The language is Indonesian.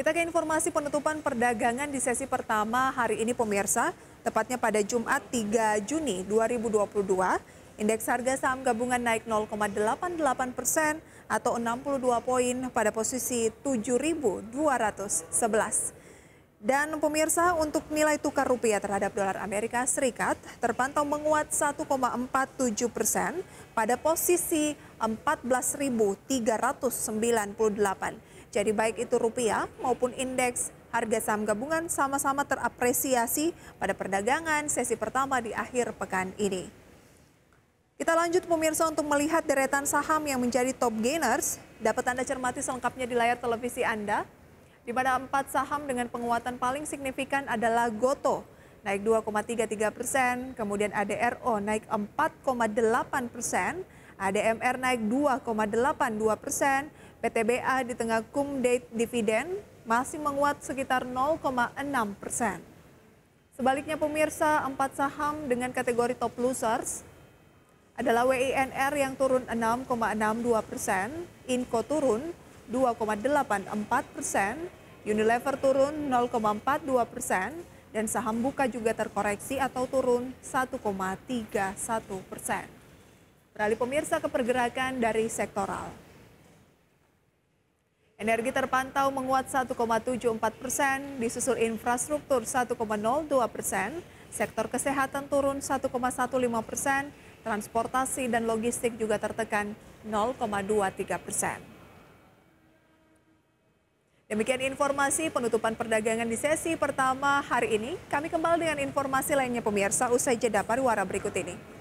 Kita ke informasi penutupan perdagangan di sesi pertama hari ini pemirsa, tepatnya pada Jumat 3 Juni 2022. Indeks harga saham gabungan naik 0,88 persen atau 62 poin pada posisi 7.211. Dan pemirsa untuk nilai tukar rupiah terhadap dolar Amerika Serikat terpantau menguat 1,47 persen pada posisi 14.398 jadi baik itu rupiah maupun indeks harga saham gabungan sama-sama terapresiasi pada perdagangan sesi pertama di akhir pekan ini. Kita lanjut pemirsa untuk melihat deretan saham yang menjadi top gainers. Dapat Anda cermati selengkapnya di layar televisi Anda. Di mana empat saham dengan penguatan paling signifikan adalah Goto naik 2,33 persen, kemudian ADRO naik 4,8 persen, ADMR naik 2,82 persen, PTBA di tengah cum date dividen masih menguat sekitar 0,6 persen. Sebaliknya pemirsa, empat saham dengan kategori top losers adalah WINR yang turun 6,62 persen, INCO turun 2,84 persen, Unilever turun 0,42 persen, dan saham buka juga terkoreksi atau turun 1,31 persen. Beralih pemirsa ke pergerakan dari sektoral. Energi terpantau menguat 1,74 persen, disusul infrastruktur 1,02 persen, sektor kesehatan turun 1,15 persen, transportasi dan logistik juga tertekan 0,23 persen. Demikian informasi penutupan perdagangan di sesi pertama hari ini. Kami kembali dengan informasi lainnya pemirsa usai jeda pariwara berikut ini.